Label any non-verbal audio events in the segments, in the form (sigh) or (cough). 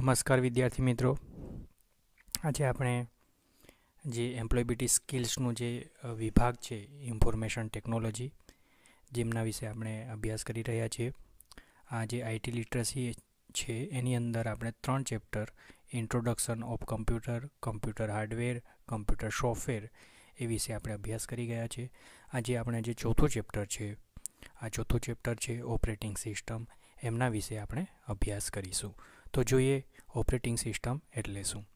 નમસ્કાર વિદ્યાર્થી મિત્રો આજે આપણે જે એમ્પ્લોયબિલિટી સ્કિલ્સનું જે વિભાગ છે ઇન્ફોર્મેશન ટેકનોલોજી જેમના વિશે આપણે અભ્યાસ કરી રહ્યા છીએ આ જે આઈટી લિટરસી છે એની અંદર આપણે ત્રણ chapter introduction of computer computer hardware computer software એ વિશે આપણે અભ્યાસ કરી ગયા છે આજે આપણે જે ચોથું ચેપ્ટર છે આ ચોથું ચેપ્ટર છે ઓપરેટિંગ સિસ્ટમ એમના વિશે આપણે અભ્યાસ કરીશું તો જોઈએ ઓપરેટિંગ સિસ્ટમ એટલે શું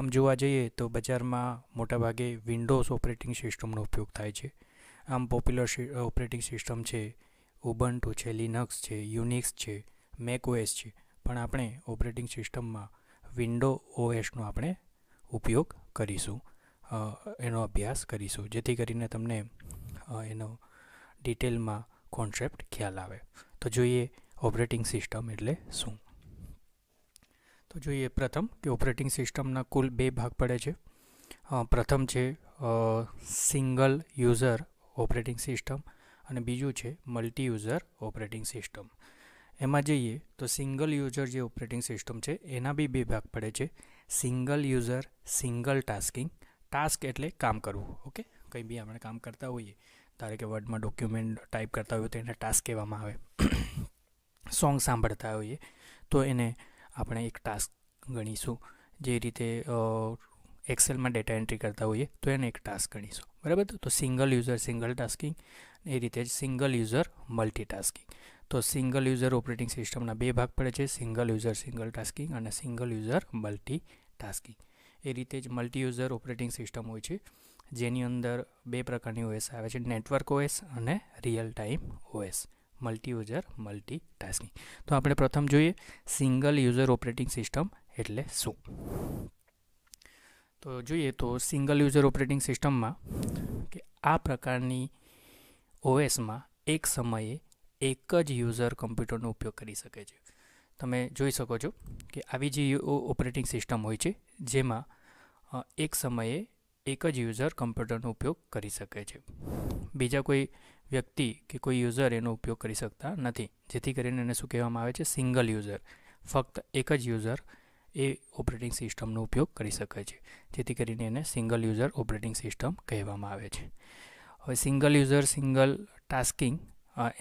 આમ જોવા જઈએ તો બજારમાં મોટાભાગે વિન્ડોઝ ઓપરેટિંગ સિસ્ટમનો ઉપયોગ થાય છે આમ પોપ્યુલર ઓપરેટિંગ સિસ્ટમ છે ઉબન્ટુ છે લિનક્સ છે યુનિક્સ છે મેકઓએસ છે પણ આપણે ઓપરેટિંગ સિસ્ટમમાં વિન્ડો ઓએસનો આપણે ઉપયોગ કરીશું એનો અભ્યાસ કરીશું જેથી કરીને તમને એનો ડિટેલમાં કોન્સેપ્ટ ખ્યાલ આવે તો જોઈએ ઓપરેટિંગ સિસ્ટમ એટલે શું તો જોઈએ પ્રથમ કે ઓપરેટિંગ સિસ્ટમના કુલ બે ભાગ પડે છે પ્રથમ છે સિંગલ યુઝર ઓપરેટિંગ સિસ્ટમ અને બીજું છે મલ્ટી યુઝર ઓપરેટિંગ સિસ્ટમ એમાં જઈએ તો સિંગલ યુઝર જે ઓપરેટિંગ સિસ્ટમ છે એના બી બે ભાગ પડે છે single user single tasking task એટલે કામ કરવું ઓકે કંઈ બી આપણે કામ કરતા હોઈએ ધારે કે વર્ડમાં ડોક્યુમેન્ટ ટાઈપ કરતા હોઈએ તો એને ટાસ્ક કહેવામાં આવે (coughs) સોંગ સાંભળતા હોઈએ તો એને આપણે એક ટાસ્ક ગણીશું જે રીતે એક્સેલમાં ડેટા એન્ટ્રી કરતા હોઈએ તો એને એક ટાસ્ક ગણીશું બરાબર તો સિંગલ યુઝર સિંગલ ટાસ્કિંગ એ રીતે જ સિંગલ યુઝર મલ્ટી ટાસ્કિંગ તો સિંગલ યુઝર ઓપરેટિંગ સિસ્ટમના બે ભાગ પડે છે સિંગલ યુઝર સિંગલ ટાસ્કિંગ અને સિંગલ યુઝર મલ્ટી ટાસ્કિંગ એ રીતે જ મલ્ટી યુઝર ઓપરેટિંગ સિસ્ટમ હોય છે જેની અંદર બે પ્રકારની ઓએસ આવે છે નેટવર્ક ઓએસ અને real time OS multi user multi tasking તો આપણે પ્રથમ જોઈએ સિંગલ યુઝર ઓપરેટિંગ સિસ્ટમ એટલે શું તો જોઈએ તો સિંગલ યુઝર ઓપરેટિંગ સિસ્ટમમાં કે આ પ્રકારની ઓએસમાં એક સમયે એક જ યુઝર કમ્પ્યુટરનો ઉપયોગ કરી શકે છે તમે જોઈ શકો છો કે આવી જે ઓપરેટિંગ સિસ્ટમ હોય છે જેમાં એક સમયે એક જ યુઝર કમ્પ્યુટરનો ઉપયોગ કરી શકે છે બીજા કોઈ વ્યક્તિ કે કોઈ યુઝર એનો ઉપયોગ કરી શકતા નથી જેથી કરીને એને શું કહેવામાં આવે છે સિંગલ યુઝર ફક્ત એક જ યુઝર એ ઓપરેટિંગ સિસ્ટમનો ઉપયોગ કરી શકે છે જેથી કરીને એને સિંગલ યુઝર ઓપરેટિંગ સિસ્ટમ કહેવામાં આવે છે હવે સિંગલ યુઝર સિંગલ ટાસ્કિંગ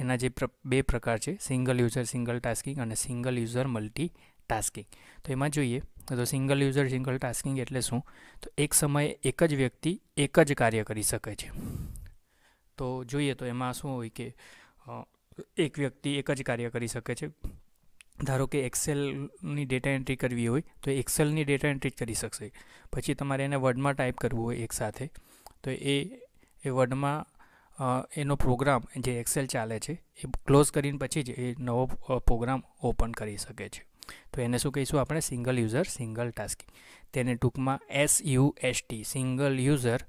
એના જે બે પ્રકાર છે સિંગલ યુઝર સિંગલ ટાસ્કિંગ અને સિંગલ યુઝર મલ્ટી ટાસ્કિંગ તો એમાં જોઈએ તો સિંગલ યુઝર સિંગલ ટાસ્કિંગ એટલે શું તો એક સમયે એક જ વ્યક્તિ એક જ કાર્ય કરી શકે છે તો જોઈએ તો એમાં શું હોય કે એક વ્યક્તિ એક જ કાર્ય કરી શકે છે ધારો કે એક્સેલની ડેટા એન્ટ્રી કરવી હોય તો એક્સેલની ડેટા એન્ટ્રી કરી શકશે પછી તમારે એને વર્ડમાં ટાઈપ કરવું હોય એકસાથે તો એ એ વર્ડમાં એનો પ્રોગ્રામ જે એક્સેલ ચાલે છે એ ક્લોઝ કરીને પછી જ એ નવો પ્રોગ્રામ ઓપન કરી શકે છે તો એને શું કહીશું આપણે સિંગલ યુઝર સિંગલ ટાસ્કિંગ તેને ટૂંકમાં S U S T single user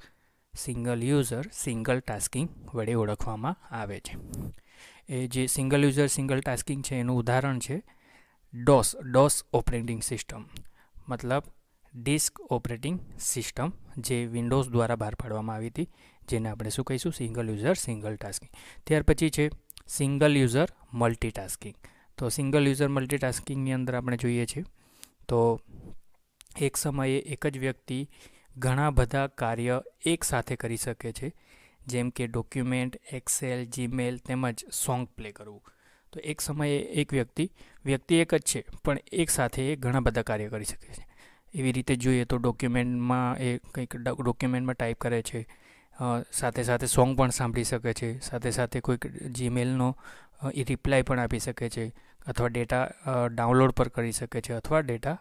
single user single tasking વડે ઓળખવામાં આવે છે એ જે સિંગલ યુઝર સિંગલ ટાસ્કિંગ છે એનું ઉદાહરણ છે ડોસ ડોસ ઓપરેટિંગ સિસ્ટમ મતલબ ડિસ્ક ઓપરેટિંગ સિસ્ટમ જે વિન્ડોઝ દ્વારા બહાર પાડવામાં આવી હતી જેને આપણે શું કહીશું સિંગલ યુઝર સિંગલ ટાસ્કિંગ ત્યાર પછી છે સિંગલ યુઝર મલ્ટી ટાસ્કિંગ તો સિંગલ યુઝર મલ્ટી ટાસ્કિંગની અંદર આપણે જોઈએ છીએ તો એક સમયે એક જ વ્યક્તિ ઘણા બધા કાર્ય એકસાથે કરી શકે છે જેમ કે ડોક્યુમેન્ટ એક્સેલ જીમેલ તેમજ સોંગ પ્લે કરવું તો એક સમયે એક વ્યક્તિ વ્યક્તિ એક જ છે પણ એક સાથે એ ઘણા બધા કાર્ય કરી શકે છે એવી રીતે જોઈએ તો ડોક્યુમેન્ટમાં એ કંઈક ડોક્યુમેન્ટમાં ટાઈપ કરે છે સાથે સાથે સોંગ પણ સાંભળી શકે છે સાથે સાથે કોઈક જીમેલનો એ રિપ્લાય પણ આપી શકે છે અથવા ડેટા ડાઉનલોડ પર કરી શકે છે અથવા ડેટા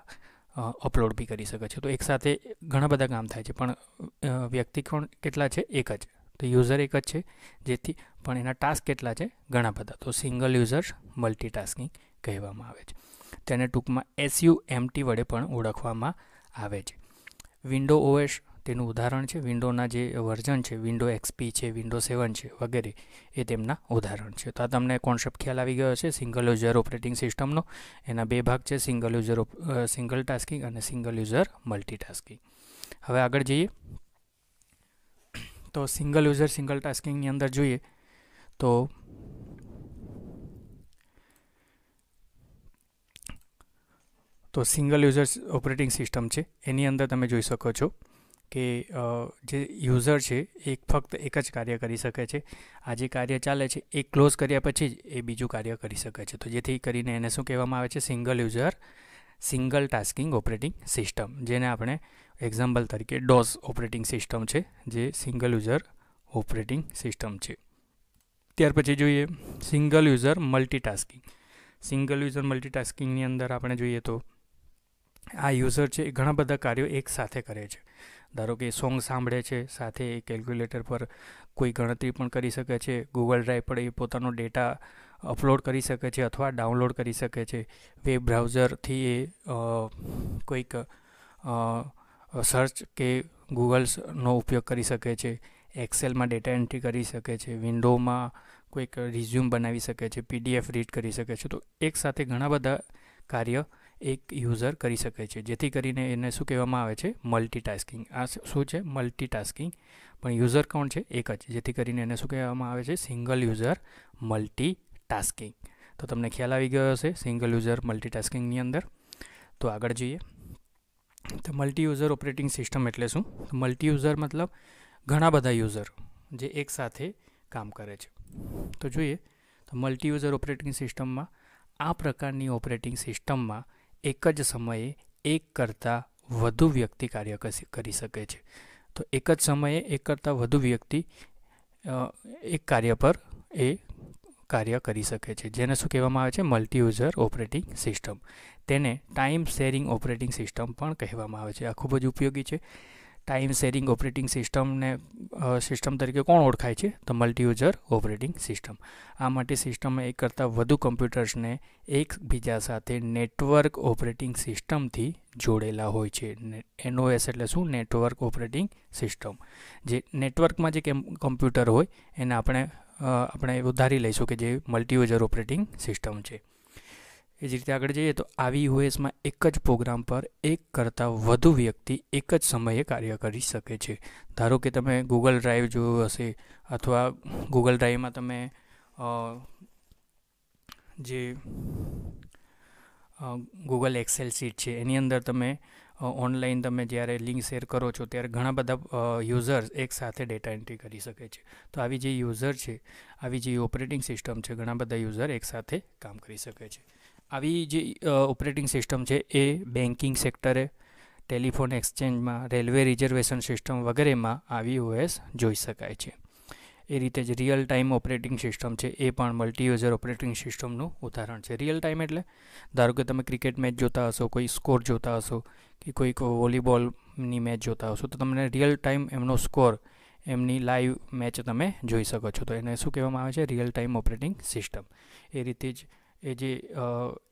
અપલોડ બી કરી શકે છે તો એકસાથે ઘણા બધા કામ થાય છે પણ વ્યક્તિ કોણ કેટલા છે એક જ તો યુઝર એક જ છે જેથી પણ એના ટાસ્ક કેટલા છે ઘણા બધા તો સિંગલ યુઝર ટાસ્કિંગ કહેવામાં આવે છે તેને ટૂંકમાં એસયુ એમટી વડે પણ ઓળખવામાં આવે છે વિન્ડો ઓએસ તેનું ઉદાહરણ છે વિન્ડોના જે વર્ઝન છે વિન્ડો એક્સપી છે વિન્ડો સેવન છે વગેરે એ તેમના ઉદાહરણ છે તો આ તમને કોન્સેપ્ટ ખ્યાલ આવી ગયો છે સિંગલ યુઝર ઓપરેટિંગ સિસ્ટમનો એના બે ભાગ છે સિંગલ યુઝર સિંગલ ટાસ્કિંગ અને સિંગલ યુઝર મલ્ટીટાસ્કિંગ હવે આગળ જઈએ તો સિંગલ યુઝર સિંગલ ટાસ્કિંગની અંદર જોઈએ તો તો સિંગલ યુઝર ઓપરેટિંગ સિસ્ટમ છે એની અંદર તમે જોઈ શકો છો કે જે યુઝર છે એ ફક્ત એક જ કાર્ય કરી શકે છે આ જે કાર્ય ચાલે છે એ ક્લોઝ કર્યા પછી જ એ બીજું કાર્ય કરી શકે છે તો જેથી કરીને એને શું કહેવામાં આવે છે single user single tasking operating system જેને આપણે એક્ઝામ્પલ તરીકે ડોઝ ઓપરેટિંગ સિસ્ટમ છે જે સિંગલ યુઝર ઓપરેટિંગ સિસ્ટમ છે ત્યાર પછી જોઈએ single user multitasking single user મલ્ટીટાસ્કિંગની અંદર આપણે જોઈએ તો આ યુઝર છે એ ઘણા બધા કાર્યો એક સાથે કરે છે ધારો કે સોંગ સાંભળે છે સાથે એ કેલ્ક્યુલેટર પર કોઈ ગણતરી પણ કરી શકે છે ગૂગલ ડ્રાઈવ પર એ પોતાનો ડેટા અપલોડ કરી શકે છે અથવા ડાઉનલોડ કરી શકે છે વેબ બ્રાઉઝરથી એ કોઈક સર્ચ કે ગૂગલ્સનો ઉપયોગ કરી શકે છે એક્સેલમાં ડેટા એન્ટ્રી કરી શકે છે વિન્ડોમાં કોઈક રિઝ્યુમ બનાવી શકે છે પીડીએફ રીડ કરી શકે છે તો એકસાથે ઘણા બધા કાર્ય એક યુઝર કરી શકે છે જેથી કરીને એને શું કહેવામાં આવે છે મલ્ટીટાસ્કિંગ આ શું છે મલ્ટીટાસ્કિંગ પણ યુઝર કોણ છે એક જ જેથી કરીને એને શું કહેવામાં આવે છે સિંગલ યુઝર મલ્ટી ટાસ્કિંગ તો તમને ખ્યાલ આવી ગયો હશે સિંગલ યુઝર મલ્ટીટાસ્કિંગની અંદર તો આગળ જોઈએ તો મલ્ટી યુઝર ઓપરેટિંગ સિસ્ટમ એટલે શું મલ્ટી યુઝર મતલબ ઘણા બધા યુઝર જે એકસાથે કામ કરે છે તો જોઈએ તો મલ્ટી યુઝર ઓપરેટિંગ સિસ્ટમમાં આ પ્રકારની ઓપરેટિંગ સિસ્ટમમાં એક જ સમયે એક કરતાં વધુ વ્યક્તિ કાર્ય કરી શકે છે તો એક જ સમયે એક કરતાં વધુ વ્યક્તિ એક કાર્ય પર એ કાર્ય કરી શકે છે જેને શું કહેવામાં આવે છે મલ્ટી યુઝર ઓપરેટિંગ સિસ્ટમ તેને ટાઈમ શેરિંગ ઓપરેટિંગ સિસ્ટમ પણ કહેવામાં આવે છે આ ખૂબ જ ઉપયોગી છે ટાઈમ શેરિંગ ઓપરેટિંગ સિસ્ટમને સિસ્ટમ તરીકે કોણ ઓળખાય છે તો મલ્ટી યુઝર ઓપરેટિંગ સિસ્ટમ આ માટે સિસ્ટમ એક કરતાં વધુ કમ્પ્યુટર્સને એકબીજા સાથે નેટવર્ક ઓપરેટિંગ સિસ્ટમથી જોડેલા હોય છે એનઓએસ એટલે શું નેટવર્ક ઓપરેટિંગ સિસ્ટમ જે નેટવર્કમાં જે કમ્પ્યુટર હોય એને આપણે આપણે ઉધારી લઈશું કે જે મલ્ટી યુઝર ઓપરેટિંગ સિસ્ટમ છે એ જ રીતે આગળ જઈએ તો આવી યુએસમાં એક જ પ્રોગ્રામ પર એક કરતાં વધુ વ્યક્તિ એક જ સમયે કાર્ય કરી શકે છે ધારો કે તમે ગૂગલ ડ્રાઈવ જોયું હશે અથવા ગૂગલ ડ્રાઈવમાં તમે જે ગૂગલ એક્સેલ સીટ છે એની અંદર તમે ઓનલાઈન તમે જ્યારે લિંક શેર કરો છો ત્યારે ઘણા બધા યુઝર્સ એકસાથે ડેટા એન્ટ્રી કરી શકે છે તો આવી જે યુઝર છે આવી જે ઓપરેટિંગ સિસ્ટમ છે ઘણા બધા યુઝર એકસાથે કામ કરી શકે છે આવી જે ઓપરેટિંગ સિસ્ટમ છે એ બેન્કિંગ સેક્ટરે ટેલિફોન એક્સચેન્જમાં રેલવે રિઝર્વેશન સિસ્ટમ વગેરેમાં આવી ઓએસ જોઈ શકાય છે એ રીતે જ રિયલ ટાઈમ ઓપરેટિંગ સિસ્ટમ છે એ પણ મલ્ટી યુઝર ઓપરેટિંગ સિસ્ટમનું ઉદાહરણ છે રિયલ ટાઈમ એટલે ધારો કે તમે ક્રિકેટ મેચ જોતા હશો કોઈ સ્કોર જોતા હશો કે કોઈક વોલીબોલની મેચ જોતા હશો તો તમને રિયલ ટાઈમ એમનો સ્કોર એમની લાઈવ મેચ તમે જોઈ શકો છો તો એને શું કહેવામાં આવે છે રિયલ ટાઈમ ઓપરેટિંગ સિસ્ટમ એ રીતે જ એ જે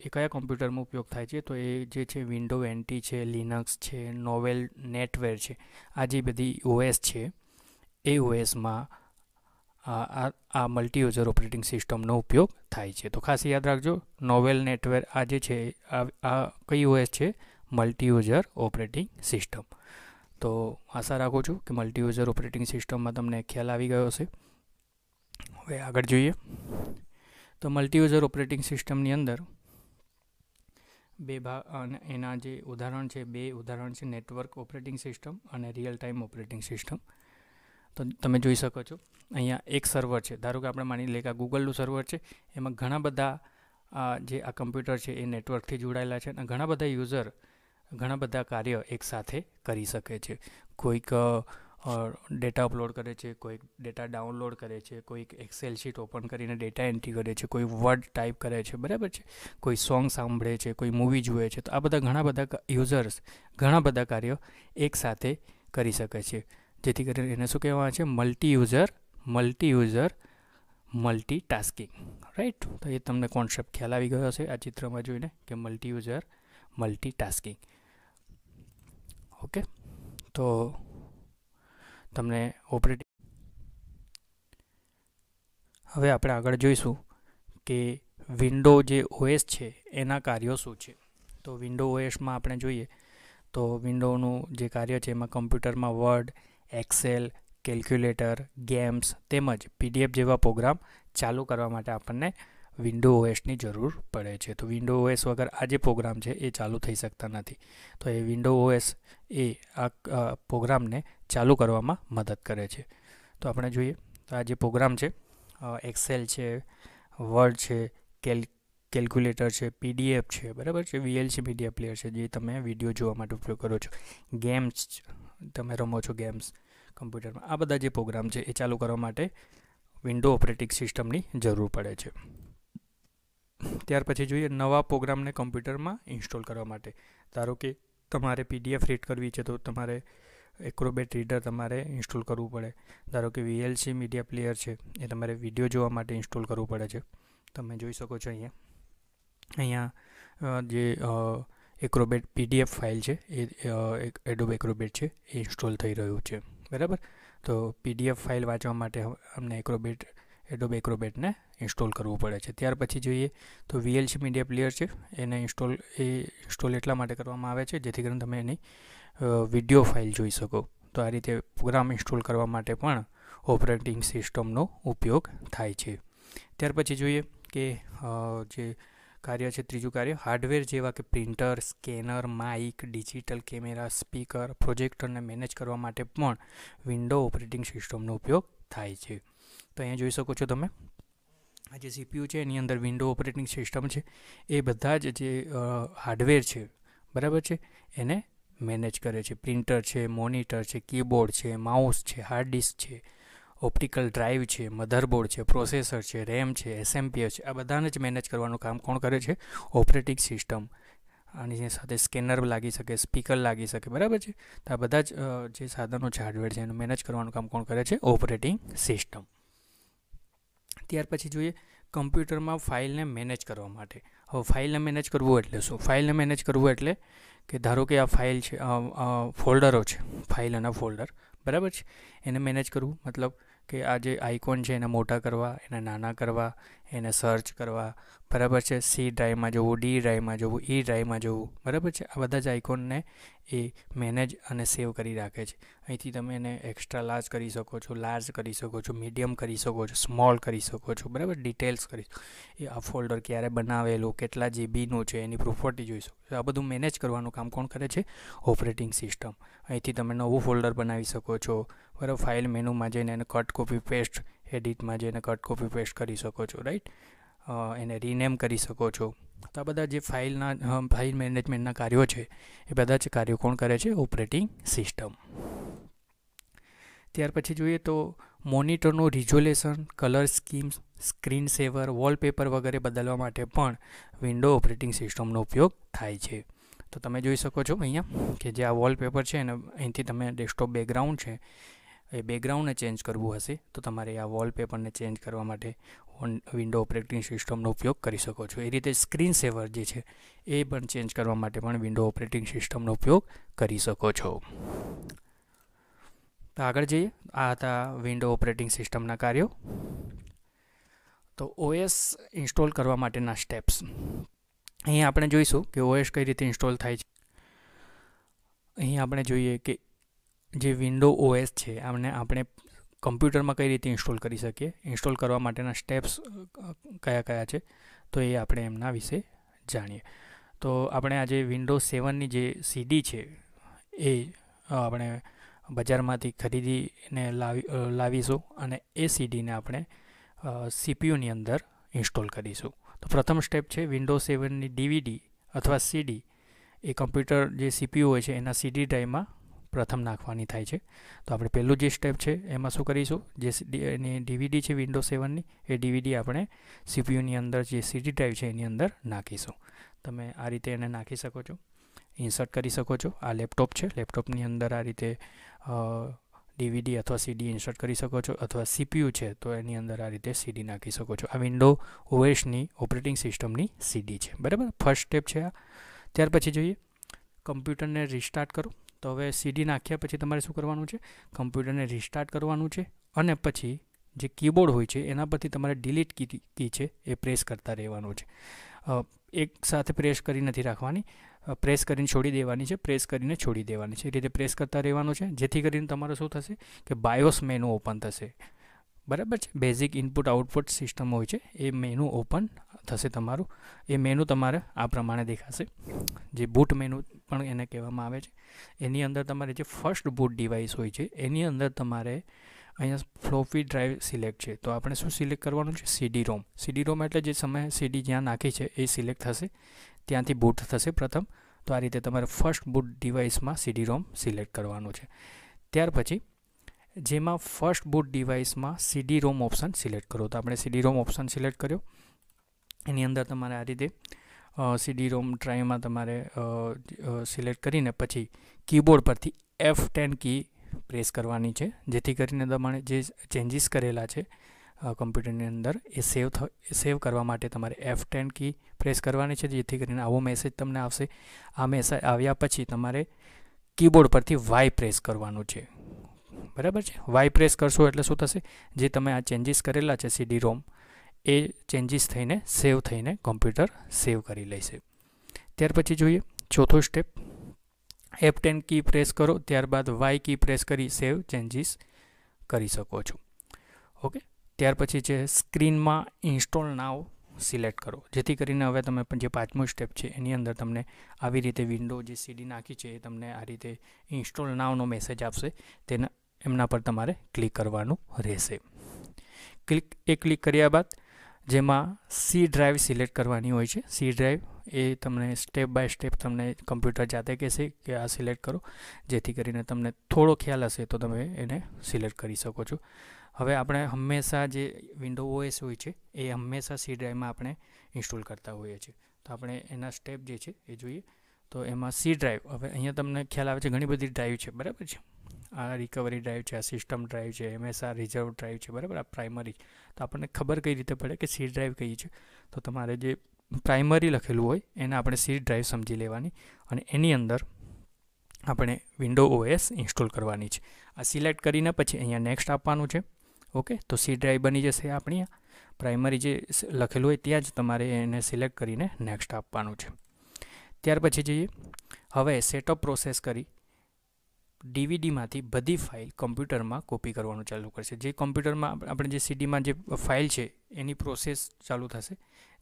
એ કયા કોમ્પ્યુટરમાં ઉપયોગ થાય છે તો એ જે છે વિન્ડો એન્ટી છે લિનક્સ છે નોવેલ નેટવેર છે આ જે બધી ઓએસ છે એ ઓએસમાં આ આ મલ્ટી યુઝર ઓપરેટિંગ સિસ્ટમનો ઉપયોગ થાય છે તો ખાસ યાદ રાખજો નોવેલ નેટવેર આ જે છે આ કઈ ઓએસ છે મલ્ટી યુઝર ઓપરેટિંગ સિસ્ટમ તો આશા રાખું છું કે મલ્ટી યુઝર ઓપરેટિંગ સિસ્ટમમાં તમને ખ્યાલ આવી ગયો હશે હવે આગળ જોઈએ તો મલ્ટીયુઝર ઓપરેટિંગ સિસ્ટમની અંદર બે ભાગ અને એના જે ઉદાહરણ છે બે ઉદાહરણ છે નેટવર્ક ઓપરેટિંગ સિસ્ટમ અને રિયલ ટાઈમ ઓપરેટિંગ સિસ્ટમ તો તમે જોઈ શકો છો અહીંયા એક સર્વર છે ધારો કે આપણે માની લઈએ કે આ ગૂગલનું સર્વર છે એમાં ઘણા બધા જે આ કમ્પ્યુટર છે એ નેટવર્કથી જોડાયેલા છે અને ઘણા બધા યુઝર ઘણા બધા કાર્ય એકસાથે કરી શકે છે કોઈક ડેટા અપલોડ કરે છે કોઈક ડેટા ડાઉનલોડ કરે છે કોઈક એક્સેલ શીટ ઓપન કરીને ડેટા એન્ટ્રી કરે છે કોઈ વર્ડ ટાઈપ કરે છે બરાબર છે કોઈ સોંગ સાંભળે છે કોઈ મૂવી જુએ છે તો આ બધા ઘણા બધા યુઝર્સ ઘણા બધા કાર્યો એકસાથે કરી શકે છે જેથી કરીને એને શું કહેવામાં આવે છે multi user multi user multi tasking right તો એ તમને કોન્સેપ્ટ ખ્યાલ આવી ગયો હશે આ ચિત્રમાં જોઈને કે multi user multi tasking okay તો તમને ઓપરેટિંગ હવે આપણે આગળ જોઈશું કે વિન્ડો જે ઓએસ છે એના કાર્યો શું છે તો વિન્ડો ઓએસમાં આપણે જોઈએ તો વિન્ડોનું જે કાર્ય છે એમાં કમ્પ્યુટરમાં વર્ડ એક્સેલ કેલ્ક્યુલેટર ગેમ્સ તેમજ પીડીએફ જેવા પ્રોગ્રામ ચાલુ કરવા માટે આપણને વિન્ડો ઓએસની જરૂર પડે છે તો વિન્ડો ઓએસ વગર આ જે પ્રોગ્રામ છે એ ચાલુ થઈ શકતા નથી તો એ વિન્ડો ઓએસ એ આ પ્રોગ્રામને ચાલુ કરવામાં મદદ કરે છે તો આપણે જોઈએ તો આ જે પ્રોગ્રામ છે એક્સેલ છે વર્ડ છે કેલ કેલ્ક્યુલેટર છે પીડીએફ છે બરાબર છે વીએલસી મીડિયા પ્લેયર છે જે તમે વિડીયો જોવા માટે ઉપયોગ કરો છો ગેમ્સ તમે રમો છો ગેમ્સ કમ્પ્યુટરમાં આ બધા જે પ્રોગ્રામ છે એ ચાલુ કરવા માટે વિન્ડો ઓપરેટિંગ સિસ્ટમની જરૂર પડે છે ત્યાર પછી જોઈએ નવા પ્રોગ્રામને કમ્પ્યુટરમાં ઇન્સ્ટોલ કરવા માટે ધારો કે તમારે પીડીએફ રીડ કરવી છે તો તમારે એક્રોબેટ રીડર તમારે ઇન્સ્ટોલ કરવું પડે ધારો કે વીએલસી મીડિયા પ્લેયર છે એ તમારે વિડીયો જોવા માટે ઇન્સ્ટોલ કરવું પડે છે તમે જોઈ શકો છો અહીંયા અહીંયા જે એક્રોબેટ પીડીએફ ફાઇલ છે એ એડોબ એક્રોબેટ છે એ ઇન્સ્ટોલ થઈ રહ્યું છે બરાબર તો પીડીએફ ફાઇલ વાંચવા માટે અમને એક્રોબેટ એડોબ એક્રોબેટને ઇન્સ્ટોલ કરવું પડે છે ત્યાર પછી જોઈએ તો વીએલસી મીડિયા પ્લેયર છે એને ઇન્સ્ટોલ એ ઇન્સ્ટોલ એટલા માટે કરવામાં આવે છે જેથી કરીને તમે એની વિડીયો ફાઇલ જોઈ શકો તો આ રીતે પ્રોગ્રામ ઇન્સ્ટોલ કરવા માટે પણ ઓપરેટિંગ સિસ્ટમનો ઉપયોગ થાય છે ત્યાર પછી જોઈએ કે જે કાર્ય છે ત્રીજું કાર્ય હાર્ડવેર જેવા કે printer scanner mic digital camera speaker પ્રોજેક્ટરને મેનેજ કરવા માટે પણ વિન્ડો ઓપરેટિંગ સિસ્ટમનો ઉપયોગ થાય છે તો અહીંયા જોઈ શકો છો તમે આ જે સીપીયુ છે એની અંદર વિન્ડો ઓપરેટિંગ સિસ્ટમ છે એ બધા જ જે હાર્ડવેર છે બરાબર છે એને મેનેજ કરે છે પ્રિન્ટર છે મોનિટર છે કીબોર્ડ છે માઉસ છે હાર્ડ ડિસ્ક છે ઓપ્ટિકલ ડ્રાઈવ છે મધરબોર્ડ છે પ્રોસેસર છે રેમ છે એસએમપીએસ છે આ બધાને જ મેનેજ કરવાનું કામ કોણ કરે છે ઓપરેટિંગ સિસ્ટમ આની સાથે સ્કેનર લાગી શકે સ્પીકર લાગી શકે બરાબર છે તો આ બધા જ જે સાધનો છે હાર્ડવેર છે એનું મેનેજ કરવાનું કામ કોણ કરે છે ઓપરેટિંગ સિસ્ટમ ત્યાર પછી જોઈએ કમ્પ્યુટરમાં ફાઇલને મેનેજ કરવા માટે હવે ફાઇલને મેનેજ કરવું એટલે શું ફાઇલને મેનેજ કરવું એટલે કે ધારો કે આ ફાઇલ છે ફોલ્ડરો છે ફાઇલ અને ફોલ્ડર બરાબર છે એને મેનેજ કરવું મતલબ કે આ જે આઇકોન છે એને મોટા કરવા એને નાના કરવા એને સર્ચ કરવા બરાબર છે સી ડ્રાઈવમાં જવું ડી ડ્રાઈવમાં જવું ઈ e ડ્રાઈવમાં જવું બરાબર છે આ બધા જ આઇકોનને એ મેનેજ અને સેવ કરી રાખે છે અહીંથી તમે એને એક્સ્ટ્રા લાર્જ કરી શકો છો લાર્જ કરી શકો છો મીડિયમ કરી શકો છો સ્મોલ કરી શકો છો બરાબર ડિટેલ્સ કરી એ આ ફોલ્ડર ક્યારે બનાવેલું કેટલા જીબીનું છે એની પ્રોપર્ટી જોઈ શકો છો આ બધું મેનેજ કરવાનું કામ કોણ કરે છે ઓપરેટિંગ સિસ્ટમ અહીંથી તમે નવું ફોલ્ડર બનાવી શકો છો બરાબર ફાઇલ મેનુમાં જઈને એને કટ કોપી પેસ્ટ એડિટમાં જઈને કટ કોપી પેસ્ટ કરી શકો છો રાઈટ એને રીનેમ કરી શકો છો તો આ બધા જે ફાઇલના ફાઇલ મેનેજમેન્ટના કાર્યો છે એ બધા જ કાર્યો કોણ કરે છે ઓપરેટિંગ સિસ્ટમ ત્યાર પછી જોઈએ તો મોનિટરનું resolution colour schemes screen saver wallpaper વગેરે બદલવા માટે પણ વિન્ડો ઓપરેટિંગ સિસ્ટમનો ઉપયોગ થાય છે તો તમે જોઈ શકો છો અહીંયા કે જે આ વોલપેપર છે અને અહીંથી તમે ડેસ્કટોપ બેકગ્રાઉન્ડ છે એ બેકગ્રાઉન્ડને ચેન્જ કરવું હશે તો તમારે આ વોલપેપરને ચેન્જ કરવા માટે વિન્ડો ઓપરેટિંગ સિસ્ટમનો ઉપયોગ કરી શકો છો એ રીતે સ્ક્રીન સેવર જે છે એ પણ ચેન્જ કરવા માટે પણ વિન્ડો ઓપરેટિંગ સિસ્ટમનો ઉપયોગ કરી શકો છો તો આગળ જઈએ આ હતા વિન્ડો ઓપરેટિંગ સિસ્ટમના કાર્યો તો ઓએસ ઇન્સ્ટોલ કરવા માટેના સ્ટેપ્સ અહીં આપણે જોઈશું કે ઓએસ કઈ રીતે ઇન્સ્ટોલ થાય છે અહીં આપણે જોઈએ કે જે વિન્ડો ઓએસ છે આમને આપણે કમ્પ્યુટરમાં કઈ રીતે ઇન્સ્ટોલ કરી શકીએ ઇન્સ્ટોલ કરવા માટેના સ્ટેપ્સ કયા કયા છે તો એ આપણે એમના વિશે જાણીએ તો આપણે આજે વિન્ડો સેવનની જે સીડી છે એ આપણે બજારમાંથી ખરીદીને લાવી લાવીશું અને એ સીડીને આપણે સીપીયુની અંદર ઇન્સ્ટોલ કરીશું તો પ્રથમ સ્ટેપ છે વિન્ડો સેવનની ડીવીડી અથવા સીડી એ કમ્પ્યુટર જે સીપીયુ હોય છે એના સીડી ડ્રાઈવમાં પ્રથમ નાખવાની થાય છે તો આપણે પહેલું જે સ્ટેપ છે એમાં શું કરીશું જે એની ડીવીડી છે વિન્ડો સેવનની એ ડીવીડી આપણે સીપીયુની અંદર જે સીડી ડ્રાઈવ છે એની અંદર નાખીશું તમે આ રીતે એને નાખી શકો છો ઇન્સર્ટ કરી શકો છો આ લેપટોપ છે લેપટોપની અંદર આ રીતે ડીવીડી અથવા સીડી ઇન્સર્ટ કરી શકો છો અથવા સીપીયુ છે તો એની અંદર આ રીતે સીડી નાખી શકો છો આ વિન્ડો ઓએસની ઓપરેટિંગ સિસ્ટમની સીડી છે બરાબર ફર્સ્ટ સ્ટેપ છે આ ત્યાર પછી જોઈએ કમ્પ્યુટરને રિસ્ટાર્ટ કરો તો હવે સીડી નાખ્યા પછી તમારે શું કરવાનું છે કમ્પ્યુટરને રિસ્ટાર્ટ કરવાનું છે અને પછી જે કીબોર્ડ હોય છે એના પરથી તમારે ડિલીટ કી કી છે એ પ્રેસ કરતા રહેવાનું છે એક સાથે પ્રેસ કરી નથી રાખવાની પ્રેસ કરીને છોડી દેવાની છે પ્રેસ કરીને છોડી દેવાની છે એ રીતે પ્રેસ કરતા રહેવાનું છે જેથી કરીને તમારું શું થશે કે બાયોસ મેનુ ઓપન થશે બરાબર છે બેઝિક ઇનપુટ આઉટપુટ સિસ્ટમ હોય છે એ મેનુ ઓપન થશે તમારું એ મેનુ તમારે આ પ્રમાણે દેખાશે જે બૂટ મેનુ પણ એને કહેવામાં આવે છે એની અંદર તમારે જે ફર્સ્ટ બૂટ ડિવાઇસ હોય છે એની અંદર તમારે અહીંયા ફ્લોફી ડ્રાઈવ સિલેક્ટ છે તો આપણે શું સિલેક્ટ કરવાનું છે સીડી રોમ સીડી રોમ એટલે જે સમયે સીડી જ્યાં નાખી છે એ સિલેક્ટ થશે ત્યાંથી બૂટ થશે પ્રથમ તો આ રીતે તમારે ફર્સ્ટ બૂટ ડિવાઇસમાં સીડી રોમ સિલેક્ટ કરવાનું છે ત્યાર પછી જેમાં ફર્સ્ટ બૂટ ડિવાઇસમાં સીડી રોમ ઓપ્શન સિલેક્ટ કરો તો આપણે સીડી રોમ ઓપ્શન સિલેક્ટ કર્યો એની અંદર તમારે આ રીતે સીડી રોમ ડ્રાઈવમાં તમારે સિલેક્ટ કરીને પછી કીબોર્ડ પરથી એફ ટેન કી પ્રેસ કરવાની છે જેથી કરીને તમારે જે ચેન્જીસ કરેલા છે કમ્પ્યુટરની અંદર એ સેવ થ સેવ કરવા માટે તમારે એફ ટેન કી પ્રેસ કરવાની છે જેથી કરીને આવો મેસેજ તમને આવશે આ મેસેજ આવ્યા પછી તમારે કીબોર્ડ પરથી વાય પ્રેસ કરવાનું છે બરાબર છે વાય પ્રેસ કરશો એટલે શું થશે જે તમે આ ચેન્જીસ કરેલા છે સીડી રોમ એ ચેન્જીસ થઈને સેવ થઈને કોમ્પ્યુટર સેવ કરી લેશે ત્યાર પછી જોઈએ ચોથો step F ten key press કરો ત્યારબાદ વાય કી પ્રેસ કરી સેવ ચેન્જીસ કરી શકો છો ઓકે ત્યાર પછી છે સ્ક્રીનમાં ઇન્સ્ટોલ નાવ સિલેક્ટ કરો જેથી કરીને હવે તમે જે પાંચમું સ્ટેપ છે એની અંદર તમને આવી રીતે વિન્ડો જે સીડી નાખી છે એ તમને આ રીતે ઇન્સ્ટોલ નાવનો મેસેજ આપશે તેના એમના પર તમારે ક્લિક કરવાનું રહેશે ક્લિક એ ક્લિક કર્યા બાદ જેમાં સી ડ્રાઈવ સિલેક્ટ કરવાની હોય છે સી ડ્રાઈવ એ તમને સ્ટેપ બાય સ્ટેપ તમને કમ્પ્યુટર જાતે કહેશે કે આ સિલેક્ટ કરો જેથી કરીને તમને થોડો ખ્યાલ હશે તો તમે એને સિલેક્ટ કરી શકો છો હવે આપણે હંમેશા જે વિન્ડો ઓએસ હોય છે એ હંમેશા સી ડ્રાઈવમાં આપણે ઇન્સ્ટોલ કરતા હોઈએ છીએ તો આપણે એના સ્ટેપ જે છે એ જોઈએ તો એમાં સી ડ્રાઈવ હવે અહીંયા તમને ખ્યાલ આવે છે ઘણી બધી ડ્રાઈવ છે બરાબર છે આ રિકવરી ડ્રાઈવ છે આ સિસ્ટમ ડ્રાઈવ છે એમએસઆર રિઝર્વ ડ્રાઈવ છે બરાબર આ પ્રાઇમરી તો આપણને ખબર કઈ રીતે પડે કે સી ડ્રાઈવ કઈ છે તો તમારે જે પ્રાઇમરી લખેલું હોય એને આપણે સી ડ્રાઈવ સમજી લેવાની અને એની અંદર આપણે વિન્ડો ઓએસ ઇન્સ્ટોલ કરવાની છે આ સિલેક્ટ કરીને પછી અહીંયા નેક્સ્ટ આપવાનું છે ઓકે તો સી ડ્રાઈવ બની જશે આપણી પ્રાઇમરી જે લખેલું હોય ત્યાં જ તમારે એને સિલેક્ટ કરીને નેક્સ્ટ આપવાનું છે ત્યાર પછી જઈએ હવે સેટઅપ પ્રોસેસ કરી ડીવીડીમાંથી બધી ફાઇલ કમ્પ્યુટરમાં કોપી કરવાનું ચાલુ કરશે જે કમ્પ્યુટરમાં આપણે જે સીડીમાં જે ફાઇલ છે એની પ્રોસેસ ચાલુ થશે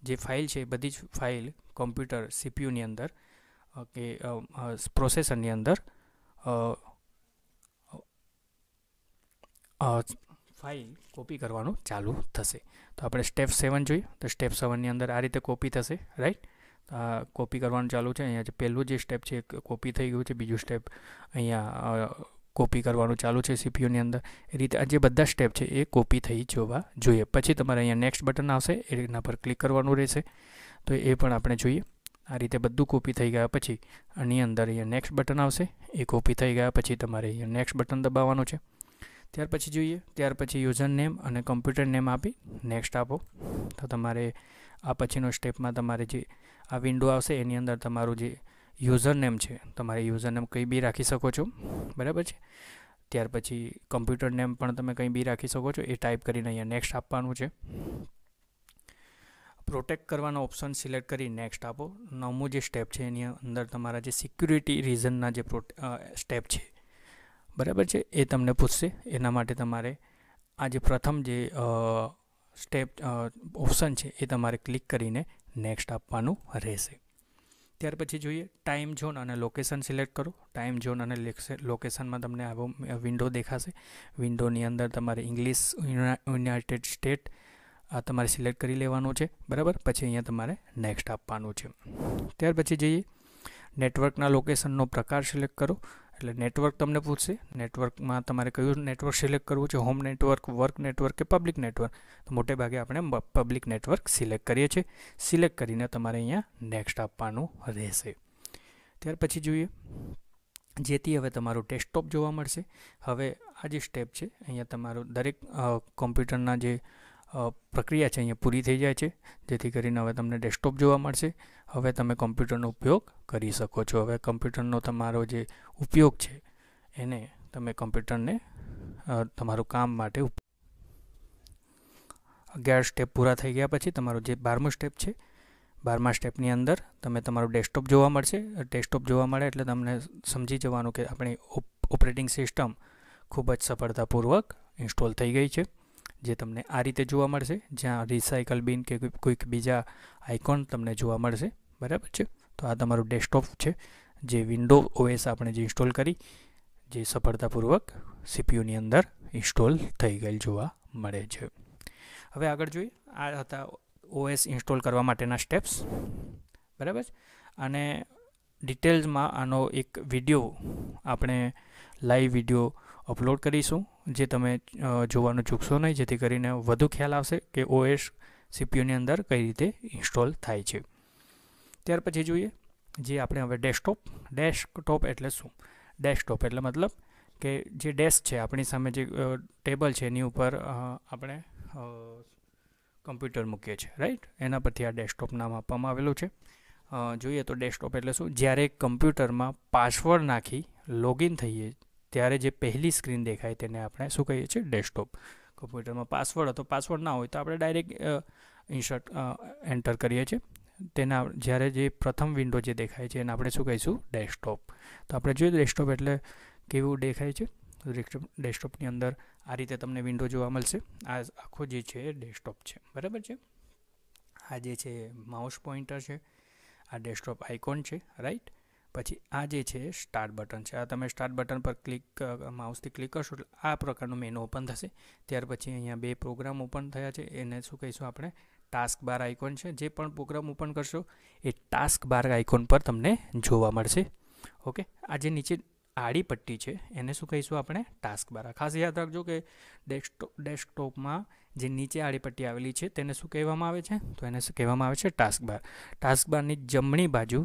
જે ફાઇલ છે બધી જ ફાઇલ કમ્પ્યુટર સીપીયુની અંદર કે પ્રોસેસરની અંદર ફાઇલ કોપી કરવાનું ચાલુ થશે તો આપણે સ્ટેપ સેવન જોઈએ તો સ્ટેપ સેવનની અંદર આ રીતે કોપી થશે રાઈટ આ કોપી કરવાનું ચાલુ છે અહીંયા પહેલું જે સ્ટેપ છે કોપી થઈ ગયું છે બીજું સ્ટેપ અહીંયા કોપી કરવાનું ચાલુ છે સીપીયુની અંદર એ રીતે આ જે બધા સ્ટેપ છે એ કોપી થઈ જોવા જોઈએ પછી તમારે અહીંયા નેક્સ્ટ બટન આવશે એના પર ક્લિક કરવાનું રહેશે તો એ પણ આપણે જોઈએ આ રીતે બધું કોપી થઈ ગયા પછી આની અંદર અહીંયા નેક્સ્ટ બટન આવશે એ કોપી થઈ ગયા પછી તમારે અહીંયા નેક્સ્ટ બટન દબાવવાનું છે ત્યાર પછી જોઈએ ત્યાર પછી યુઝર નેમ અને કમ્પ્યુટર નેમ આપી નેક્સ્ટ આપો તો તમારે આ પછીનો સ્ટેપમાં તમારે જે આ વિન્ડો આવશે એની અંદર તમારું જે યુઝર નેમ છે તમારે યુઝર નેમ કંઈ બી રાખી શકો છો બરાબર છે ત્યાર પછી કમ્પ્યુટર નેમ પણ તમે કંઈ બી રાખી શકો છો એ ટાઈપ કરીને અહીંયા નેક્સ્ટ આપવાનું છે પ્રોટેક્ટ કરવાનો ઓપ્શન સિલેક્ટ કરી નેક્સ્ટ આપો નવમું જે સ્ટેપ છે એની અંદર તમારા જે સિક્યુરિટી રીઝનના જે સ્ટેપ છે બરાબર છે એ તમને પૂછશે એના માટે તમારે આ જે પ્રથમ જે સ્ટેપ ઓપ્શન છે એ તમારે ક્લિક કરીને નેક્સ્ટ આપવાનું રહેશે ત્યાર પછી જોઈએ ટાઈમ ઝોન અને લોકેશન સિલેક્ટ કરો ટાઈમ ઝોન અને લોકેશનમાં તમને આવો વિન્ડો દેખાશે વિન્ડોની અંદર તમારે ઇંગ્લિશ યુનાઇટેડ સ્ટેટ આ તમારે સિલેક્ટ કરી લેવાનું છે બરાબર પછી અહીંયા તમારે નેક્સ્ટ આપવાનું છે ત્યાર પછી જઈએ નેટવર્કના લોકેશનનો પ્રકાર સિલેક્ટ કરો એટલે નેટવર્ક તમને પૂછશે નેટવર્કમાં તમારે કયું નેટવર્ક સિલેક્ટ કરવું છે હોમ નેટવર્ક વર્ક નેટવર્ક કે પબ્લિક નેટવર્ક તો મોટે ભાગે આપણે પબ્લિક નેટવર્ક સિલેક્ટ કરીએ છીએ સિલેક્ટ કરીને તમારે અહીંયા નેક્સ્ટ આપવાનું રહેશે ત્યાર પછી જોઈએ જેથી હવે તમારું ડેસ્કટોપ જોવા મળશે હવે આ જે સ્ટેપ છે અહીંયા તમારું દરેક કોમ્પ્યુટરના જે પ્રક્રિયા છે અહીંયા પૂરી થઈ જાય છે જેથી કરીને હવે તમને ડેસ્કટોપ જોવા મળશે હવે તમે કમ્પ્યુટરનો ઉપયોગ કરી શકો છો હવે કમ્પ્યુટરનો તમારો જે ઉપયોગ છે એને તમે કમ્પ્યુટરને તમારું કામ માટે અગિયાર સ્ટેપ પૂરા થઈ ગયા પછી તમારો જે બારમો સ્ટેપ છે બારમા સ્ટેપની અંદર તમે તમારું ડેસ્કટોપ જોવા મળશે ડેસ્કટોપ જોવા મળે એટલે તમને સમજી જવાનું કે આપણી ઓપરેટિંગ સિસ્ટમ ખૂબ જ સફળતાપૂર્વક ઇન્સ્ટોલ થઈ ગઈ છે જે તમને આ રીતે જોવા મળશે જ્યાં રિસાયકલ બિન કે કોઈક બીજા આઇકોન તમને જોવા મળશે બરાબર છે તો આ તમારું ડેસ્કટોપ છે જે વિન્ડો ઓએસ આપણે જે ઇન્સ્ટોલ કરી જે સફળતાપૂર્વક સીપીયુની અંદર ઇન્સ્ટોલ થઈ ગયેલ જોવા મળે છે હવે આગળ જોઈએ આ હતા ઓએસ ઇન્સ્ટોલ કરવા માટેના સ્ટેપ્સ બરાબર અને ડિટેલ્સમાં આનો એક વિડીયો આપણે લાઈવ વિડીયો અપલોડ કરીશું જે તમે જોવાનું ચૂકશો નહીં જેથી કરીને વધુ ખ્યાલ આવશે કે ઓએસ સીપીયુની અંદર કઈ રીતે ઇન્સ્ટોલ થાય છે ત્યાર પછી જોઈએ જે આપણે હવે ડેસ્કટોપ ડેસ્કટોપ એટલે શું ડેસ્કટોપ એટલે મતલબ કે જે ડેસ્ક છે આપણી સામે જે ટેબલ છે એની ઉપર આપણે કમ્પ્યુટર મૂકીએ છીએ રાઈટ એના પરથી આ ડેસ્કટોપ નામ આપવામાં આવેલું છે જોઈએ તો ડેસ્કટોપ એટલે શું જ્યારે કમ્પ્યુટરમાં પાસવર્ડ નાખી લોગિન થઈએ ત્યારે જે પહેલી સ્ક્રીન દેખાય તેને આપણે શું કહીએ છીએ ડેસ્કટોપ કોમ્પ્યુટરમાં પાસવર્ડ હતો પાસવર્ડ ના હોય તો આપણે ડાયરેક્ટ ઇન્સર્ટ એન્ટર કરીએ છીએ તેના જ્યારે જે પ્રથમ વિન્ડો જે દેખાય છે એને આપણે શું કહીશું ડેસ્કટોપ તો આપણે જોઈએ ડેસ્કટોપ એટલે કેવું દેખાય છે ડેસ્કટોપની અંદર આ રીતે તમને વિન્ડો જોવા મળશે આ આખો જે છે ડેસ્કટોપ છે બરાબર છે આ જે છે માઉસ પોઈન્ટર છે આ ડેસ્કટોપ આઇકોન છે રાઈટ પછી આ જે છે સ્ટાર્ટ બટન છે આ તમે સ્ટાર્ટ બટન પર ક્લિક માઉસથી ક્લિક કરશો એટલે આ પ્રકારનું મેનુ ઓપન થશે ત્યાર પછી અહીંયા બે પ્રોગ્રામ ઓપન થયા છે એને શું કહીશું આપણે ટાસ્ક બાર આઇકોન છે જે પણ પ્રોગ્રામ ઓપન કરશો એ ટાસ્ક બાર આઇકોન પર તમને જોવા મળશે ઓકે આ જે નીચે આડી પટ્ટી છે એને શું કહીશું આપણે ટાસ્ક બાર ખાસ યાદ રાખજો કે ડેસ્કટોપ ડેસ્કટોપમાં જે નીચે આડી પટ્ટી આવેલી છે તેને શું કહેવામાં આવે છે તો એને શું કહેવામાં આવે છે ટાસ્ક બાર ટાસ્ક બારની જમણી બાજુ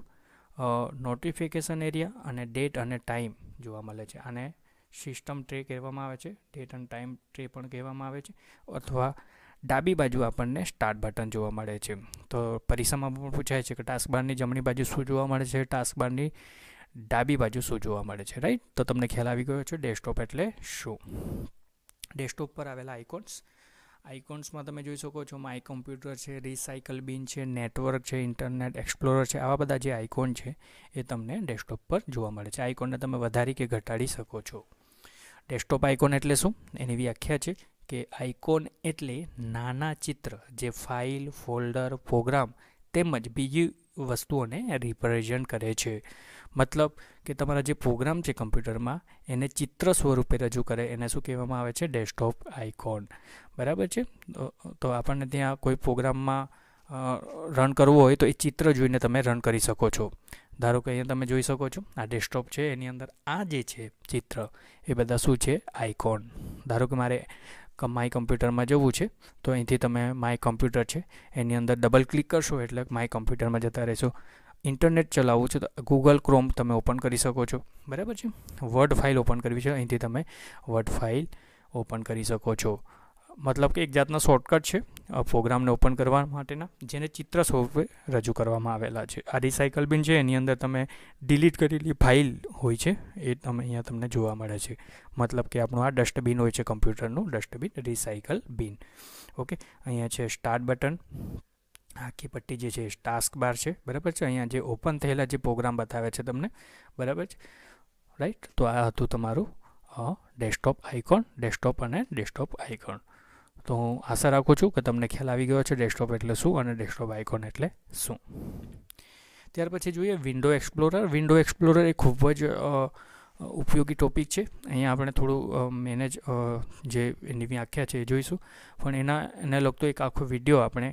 નોટિફિકેશન એરિયા અને ડેટ અને ટાઈમ જોવા મળે છે અને સિસ્ટમ ટ્રે કહેવામાં આવે છે ડેટ અને ટાઈમ ટ્રે પણ કહેવામાં આવે છે અથવા ડાબી બાજુ આપણને સ્ટાર્ટ બટન જોવા મળે છે તો પરિસરમાં પણ પૂછાય છે કે ટાસ્ક બારની જમણી બાજુ શું જોવા મળે છે ટાસ્ક બારની ડાબી બાજુ શું જોવા મળે છે રાઈટ તો તમને ખ્યાલ આવી ગયો છે ડેસ્કટોપ એટલે શું ડેસ્કટોપ પર આવેલા આઇકોન્સ આઇકોન્સમાં તમે જોઈ શકો છો માય કમ્પ્યુટર છે રિસાયકલ બિન છે નેટવર્ક છે ઇન્ટરનેટ એક્સપ્લોરર છે આવા બધા જે આઇકોન છે એ તમને ડેસ્કટોપ પર જોવા મળે છે આઇકોનને તમે વધારી કે ઘટાડી શકો છો ડેસ્કટોપ આઇકોન એટલે શું એની વ્યાખ્યા છે કે આઇકોન એટલે નાના ચિત્ર જે ફાઇલ ફોલ્ડર પ્રોગ્રામ તેમજ બીજી વસ્તુઓને રિપ્રેઝન્ટ કરે છે મતલબ કે તમારા જે પ્રોગ્રામ છે કમ્પ્યુટરમાં એને ચિત્ર સ્વરૂપે રજૂ કરે એને શું કહેવામાં આવે છે ડેસ્કટોપ આઇકોન બરાબર છે તો આપણને ત્યાં કોઈ પ્રોગ્રામમાં રન કરવું હોય તો એ ચિત્ર જોઈને તમે રન કરી શકો છો ધારો કે અહીંયા તમે જોઈ શકો છો આ ડેસ્કટોપ છે એની અંદર આ જે છે ચિત્ર એ બધા શું છે આઇકોન ધારો કે મારે માય કમ્પ્યુટરમાં જવું છે તો અહીંથી તમે માય કમ્પ્યુટર છે એની અંદર ડબલ ક્લિક કરશો એટલે માય કમ્પ્યુટરમાં જતા રહેશો ઇન્ટરનેટ ચલાવવું છે તો ગૂગલ ક્રોમ તમે ઓપન કરી શકો છો બરાબર છે વર્ડ ફાઇલ ઓપન કરવી છે અહીંથી તમે વર્ડ ફાઇલ ઓપન કરી શકો છો મતલબ કે એક જાતના શોર્ટકટ છે પ્રોગ્રામને ઓપન કરવા માટેના જેને ચિત્ર સ્વરૂપે રજૂ કરવામાં આવેલા છે આ રિસાયકલ બિન છે એની અંદર તમે ડિલીટ કરેલી ફાઇલ હોય છે એ તમે અહીંયા તમને જોવા મળે છે મતલબ કે આપણું આ ડસ્ટબિન હોય છે કમ્પ્યુટરનું ડસ્ટબિન રિસાયકલ બિન ઓકે અહીંયા છે સ્ટાર્ટ બટન આખી પટ્ટી જે છે ટાસ્ક બાર છે બરાબર છે અહીંયા જે ઓપન થયેલા જે પ્રોગ્રામ બતાવે છે તમને બરાબર છે રાઈટ તો આ હતું તમારું ડેસ્કટોપ આઇકોન ડેસ્કટોપ અને ડેસ્કટોપ આઇકોન તો હું આશા રાખું છું કે તમને ખ્યાલ આવી ગયો છે ડેસ્કટોપ એટલે શું અને ડેસ્કટોપ આઇકોન એટલે શું ત્યાર પછી જોઈએ વિન્ડો એક્સપ્લોરર વિન્ડો એક્સપ્લોરર એ ખૂબ જ ઉપયોગી ટોપિક છે અહીંયા આપણે થોડું મેનેજ જે એની વ્યાખ્યા છે એ જોઈશું પણ એના એને લગતો એક આખો વિડીયો આપણે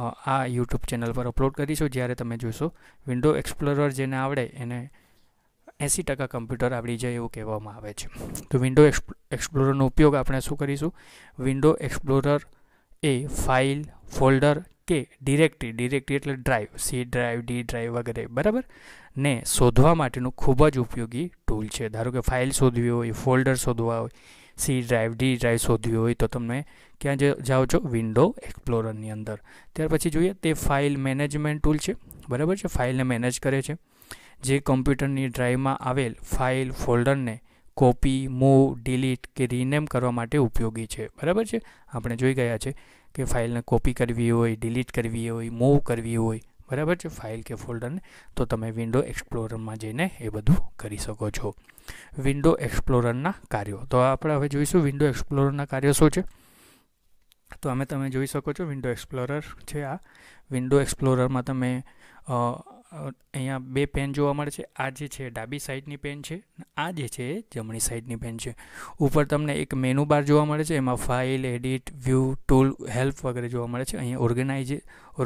આ યુટ્યુબ ચેનલ પર અપલોડ કરીશું જ્યારે તમે જોશો વિન્ડો એક્સપ્લોરર જેને આવડે એને એંસી ટકા કમ્પ્યુટર આવડી જાય એવું કહેવામાં આવે છે તો વિન્ડો એક્સપ્લોરરનો ઉપયોગ આપણે શું કરીશું વિન્ડો એક્સપ્લોરર એ ફાઇલ ફોલ્ડર કે ડિરેક્ટરી ડિરેક્ટરી એટલે drive C drive D drive વગેરે બરાબર ને શોધવા માટેનું ખૂબ જ ઉપયોગી ટૂલ છે ધારો કે ફાઇલ શોધવી હોય ફોલ્ડર શોધવા હોય સી ડ્રાઈવ ડી ડ્રાઈવ શોધવી હોય તો તમે ક્યાં જાઓ છો વિન્ડો એક્સપ્લોરરની અંદર ત્યાર પછી જોઈએ તે ફાઇલ મેનેજમેન્ટ ટૂલ છે બરાબર છે ફાઇલને મેનેજ કરે છે જે કમ્પ્યુટરની ડ્રાઈવમાં આવેલ ફાઇલ ફોલ્ડરને કોપી મૂવ ડિલીટ કે રીનેમ કરવા માટે ઉપયોગી છે બરાબર છે આપણે જોઈ ગયા છે કે ફાઇલને કોપી કરવી હોય ડિલીટ કરવી હોય મૂવ કરવી હોય બરાબર છે ફાઇલ કે ફોલ્ડરને તો તમે વિન્ડો એક્સપ્લોરરમાં જઈને એ બધું કરી શકો છો વિન્ડો એક્સપ્લોરરના કાર્યો તો આપણે હવે જોઈશું વિન્ડો એક્સપ્લોરરના કાર્યો શું છે તો અમે તમે જોઈ શકો છો વિન્ડો એક્સપ્લોરર છે આ વિન્ડો એક્સપ્લોરરમાં તમે અહીંયા બે પેન જોવા મળે છે આ જે છે ડાબી સાઈડની પેન છે આ જે છે જમણી સાઈડની પેન છે ઉપર તમને એક મેનુ બાર જોવા મળે છે એમાં file edit view tool help વગેરે જોવા મળે છે અહીંયા ઓર્ગેનાઇઝ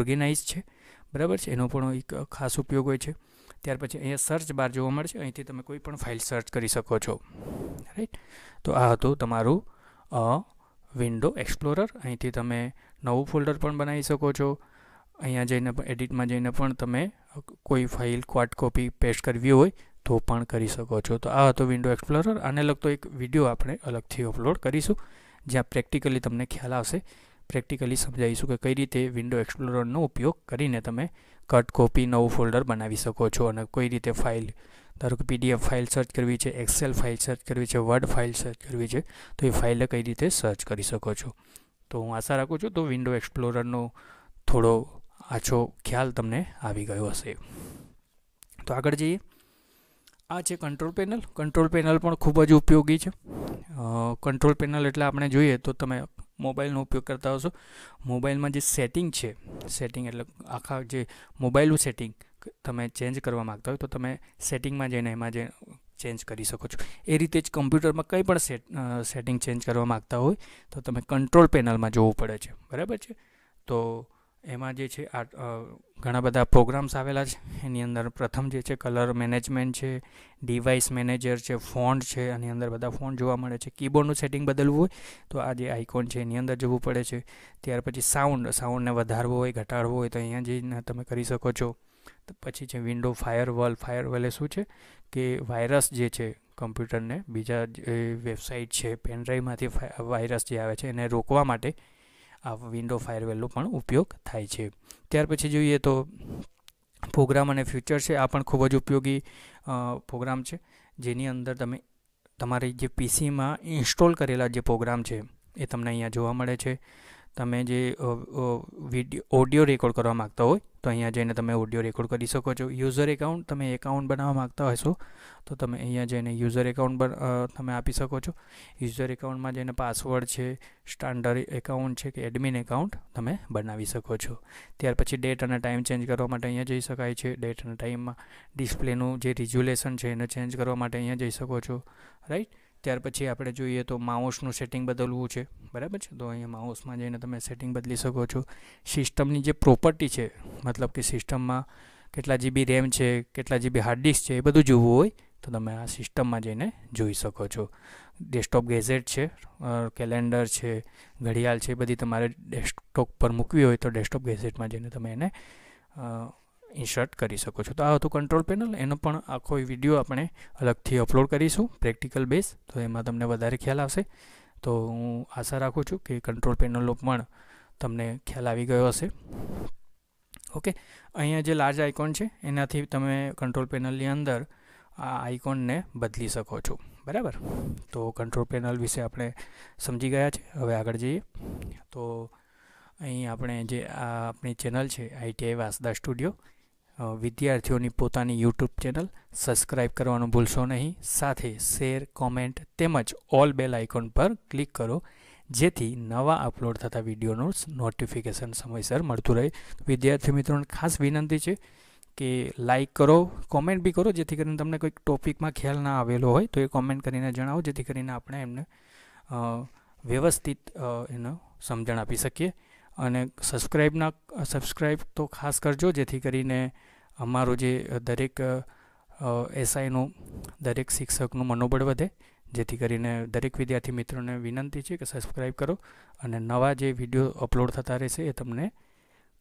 ઓર્ગેનાઇઝ છે બરાબર છે એનો પણ એક ખાસ ઉપયોગ હોય છે ત્યાર પછી અહીંયા સર્ચ બાર જોવા મળે છે અહીંથી તમે કોઈ પણ ફાઇલ સર્ચ કરી શકો છો રાઈટ તો આ હતું તમારું વિન્ડો એક્સપ્લોરર અહીંથી તમે નવું ફોલ્ડર પણ બનાવી શકો છો અહીંયા જઈને એડિટમાં જઈને પણ તમે કોઈ ફાઇલ ક્વાટ કોપી પેસ્ટ કરવી હોય તો પણ કરી શકો છો તો આ હતો વિન્ડો એક્સપ્લોરર આને લગતો એક વિડીયો આપણે અલગથી અપલોડ કરીશું જ્યાં પ્રેક્ટિકલી તમને ખ્યાલ આવશે પ્રેક્ટિકલી સમજાવીશું કે કઈ રીતે વિન્ડો એક્સપ્લોરરનો ઉપયોગ કરીને તમે કટ કોપી નવું ફોલ્ડર બનાવી શકો છો અને કઈ રીતે ફાઇલ ધારો કે પીડીએફ ફાઇલ સર્ચ કરવી છે એક્સેલ ફાઇલ સર્ચ કરવી છે વર્ડ ફાઇલ સર્ચ કરવી છે તો એ ફાઇલને કઈ રીતે સર્ચ કરી શકો છો તો હું આશા રાખું છું તો વિન્ડો એક્સપ્લોરરનો થોડો આછો ખ્યાલ તમને આવી ગયો હશે તો આગળ જઈએ આ છે કંટ્રોલ પેનલ કંટ્રોલ પેનલ પણ ખૂબ જ ઉપયોગી છે કંટ્રોલ પેનલ એટલે આપણે જોઈએ તો તમે મોબાઈલનો ઉપયોગ કરતા હશો મોબાઈલમાં જે સેટિંગ છે સેટિંગ એટલે આખા જે મોબાઈલનું સેટિંગ તમે ચેન્જ કરવા માગતા હોય તો તમે સેટિંગમાં જઈને એમાં જે ચેન્જ કરી શકો છો એ રીતે જ કમ્પ્યુટરમાં કંઈ પણ સેટ સેટિંગ ચેન્જ કરવા માગતા હોય તો તમે કંટ્રોલ પેનલમાં જોવું પડે છે બરાબર છે તો એમાં જે છે આ ઘણા બધા પ્રોગ્રામ્સ આવેલા છે એની અંદર પ્રથમ જે છે કલર મેનેજમેન્ટ છે ડિવાઇસ મેનેજર છે ફોન્ટ છે એની અંદર બધા ફોન જોવા મળે છે કીબોર્ડનું સેટિંગ બદલવું હોય તો આ જે આઇકોન છે એની અંદર જવું પડે છે ત્યાર પછી સાઉન્ડ સાઉન્ડને વધારવો હોય ઘટાડવો હોય તો અહીંયા જઈને તમે કરી શકો છો પછી છે વિન્ડો ફાયર ફાયરવોલ ફાયરવોલ એ શું છે કે વાયરસ જે છે કમ્પ્યુટરને બીજા જે વેબસાઇટ છે પેનડ્રાઈવમાંથી વાયરસ જે આવે છે એને રોકવા માટે આ વિન્ડો ફાયરવેલનો પણ ઉપયોગ થાય છે ત્યાર પછી જોઈએ તો પ્રોગ્રામ અને ફ્યુચર છે આ પણ ખૂબ જ ઉપયોગી પ્રોગ્રામ છે જેની અંદર તમે તમારી જે પીસીમાં ઇન્સ્ટોલ કરેલા જે પ્રોગ્રામ છે એ તમને અહીંયા જોવા મળે છે તમે જે વિડીયો ઓડિયો રેકોર્ડ કરવા માગતા હોય તો અહીંયા જઈને તમે ઓડિયો રેકોર્ડ કરી શકો છો યુઝર એકાઉન્ટ તમે એકાઉન્ટ બનાવવા માગતા હશો તો તમે અહીંયા જઈને યુઝર એકાઉન્ટ તમે આપી શકો છો યુઝર એકાઉન્ટમાં જઈને પાસવર્ડ છે સ્ટાન્ડર્ડ એકાઉન્ટ છે કે એડમિન એકાઉન્ટ તમે બનાવી શકો છો ત્યાર પછી ડેટ અને ટાઈમ ચેન્જ કરવા માટે અહીંયા જઈ શકાય છે ડેટ અને ટાઈમમાં ડિસ્પ્લેનું જે રિઝ્યુલેશન છે એને ચેન્જ કરવા માટે અહીંયા જઈ શકો છો રાઈટ ત્યાર પછી આપણે જોઈએ તો માઉસનું સેટિંગ બદલવું છે બરાબર છે તો અહીંયા માઉસમાં જઈને તમે સેટિંગ બદલી શકો છો સિસ્ટમની જે પ્રોપર્ટી છે મતલબ કે સિસ્ટમમાં કેટલા જીબી રેમ છે કેટલા જીબી હાર્ડ ડિસ્ક છે એ બધું જોવું હોય તો તમે આ સિસ્ટમમાં જઈને જોઈ શકો છો ડેસ્કટોપ ગેઝેટ છે કેલેન્ડર છે ઘડિયાળ છે બધી તમારે ડેસ્કટોપ પર મૂકવી હોય તો ડેસ્કટોપ ગેઝેટમાં જઈને તમે એને ઇન્સર્ટ કરી શકો છો તો આ હતું કંટ્રોલ પેનલ એનો પણ આખો વિડીયો આપણે અલગથી અપલોડ કરીશું પ્રેક્ટિકલ બેઝ તો એમાં તમને વધારે ખ્યાલ આવશે તો હું આશા રાખું છું કે કંટ્રોલ પેનલનો પણ તમને ખ્યાલ આવી ગયો હશે ઓકે અહીંયા જે લાર્જ આઇકોન છે એનાથી તમે કંટ્રોલ પેનલની અંદર આ આઇકોનને બદલી શકો છો બરાબર તો કંટ્રોલ પેનલ વિશે આપણે સમજી ગયા છે હવે આગળ જઈએ તો અહીં આપણે જે આ આપણી ચેનલ છે આઈટીઆઈ વાસદા સ્ટુડિયો વિદ્યાર્થીઓની પોતાની યુટ્યુબ ચેનલ સબસ્ક્રાઇબ કરવાનું ભૂલશો નહીં સાથે શેર કોમેન્ટ તેમજ ઓલ બેલ આઇકોન પર ક્લિક કરો જેથી નવા અપલોડ થતા વિડીયોનું નોટિફિકેશન સમયસર મળતું રહે વિદ્યાર્થી મિત્રોને ખાસ વિનંતી છે કે લાઇક કરો કોમેન્ટ બી કરો જેથી કરીને તમને કોઈક ટોપિકમાં ખ્યાલ ના આવેલો હોય તો એ કોમેન્ટ કરીને જણાવો જેથી કરીને આપણે એમને વ્યવસ્થિત એનો સમજણ આપી શકીએ અને સબસ્ક્રાઈબના સબસ્ક્રાઈબ તો ખાસ કરજો જેથી કરીને અમારું જે દરેક એસઆઈનું દરેક શિક્ષકનું મનોબળ વધે જેથી કરીને દરેક વિદ્યાર્થી મિત્રોને વિનંતી છે કે સબસ્ક્રાઈબ કરો અને નવા જે વિડીયો અપલોડ થતા રહેશે એ તમને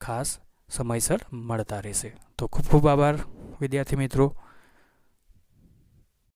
ખાસ સમયસર મળતા રહેશે તો ખૂબ ખૂબ આભાર વિદ્યાર્થી મિત્રો